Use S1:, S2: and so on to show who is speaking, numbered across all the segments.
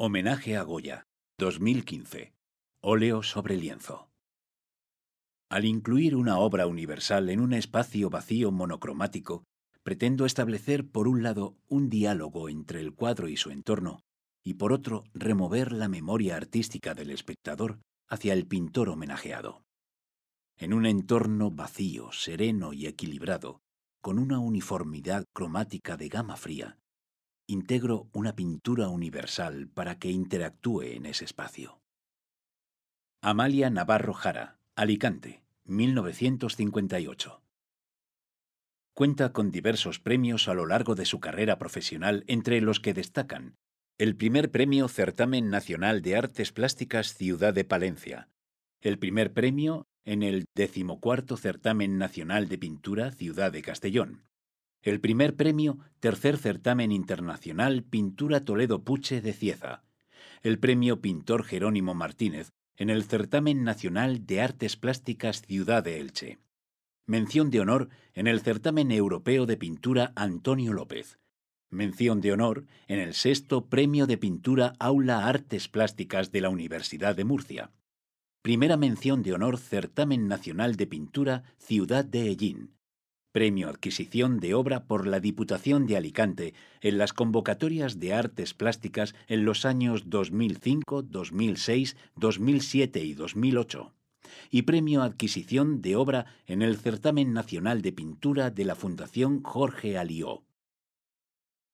S1: Homenaje a Goya, 2015. Óleo sobre lienzo. Al incluir una obra universal en un espacio vacío monocromático, pretendo establecer, por un lado, un diálogo entre el cuadro y su entorno, y por otro, remover la memoria artística del espectador hacia el pintor homenajeado. En un entorno vacío, sereno y equilibrado, con una uniformidad cromática de gama fría, integro una pintura universal para que interactúe en ese espacio. Amalia Navarro Jara, Alicante, 1958. Cuenta con diversos premios a lo largo de su carrera profesional, entre los que destacan el primer premio Certamen Nacional de Artes Plásticas Ciudad de Palencia, el primer premio en el decimocuarto Certamen Nacional de Pintura Ciudad de Castellón, el primer premio, tercer certamen internacional Pintura Toledo Puche de Cieza, el premio Pintor Jerónimo Martínez en el certamen nacional de artes plásticas Ciudad de Elche, mención de honor en el certamen europeo de pintura Antonio López, mención de honor en el sexto premio de pintura Aula Artes Plásticas de la Universidad de Murcia, primera mención de honor certamen nacional de pintura Ciudad de Ellín, Premio Adquisición de Obra por la Diputación de Alicante en las convocatorias de artes plásticas en los años 2005, 2006, 2007 y 2008. Y Premio Adquisición de Obra en el Certamen Nacional de Pintura de la Fundación Jorge Alió.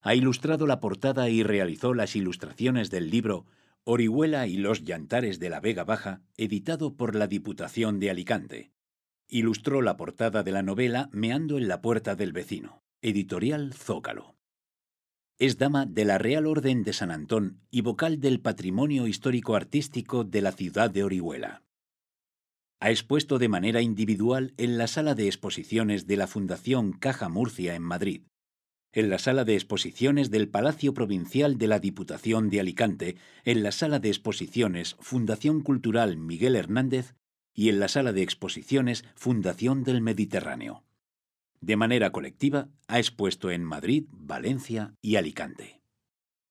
S1: Ha ilustrado la portada y realizó las ilustraciones del libro Orihuela y los Llantares de la Vega Baja, editado por la Diputación de Alicante ilustró la portada de la novela Meando en la puerta del vecino, editorial Zócalo. Es dama de la Real Orden de San Antón y vocal del Patrimonio Histórico Artístico de la ciudad de Orihuela. Ha expuesto de manera individual en la sala de exposiciones de la Fundación Caja Murcia en Madrid, en la sala de exposiciones del Palacio Provincial de la Diputación de Alicante, en la sala de exposiciones Fundación Cultural Miguel Hernández y en la sala de exposiciones Fundación del Mediterráneo. De manera colectiva, ha expuesto en Madrid, Valencia y Alicante.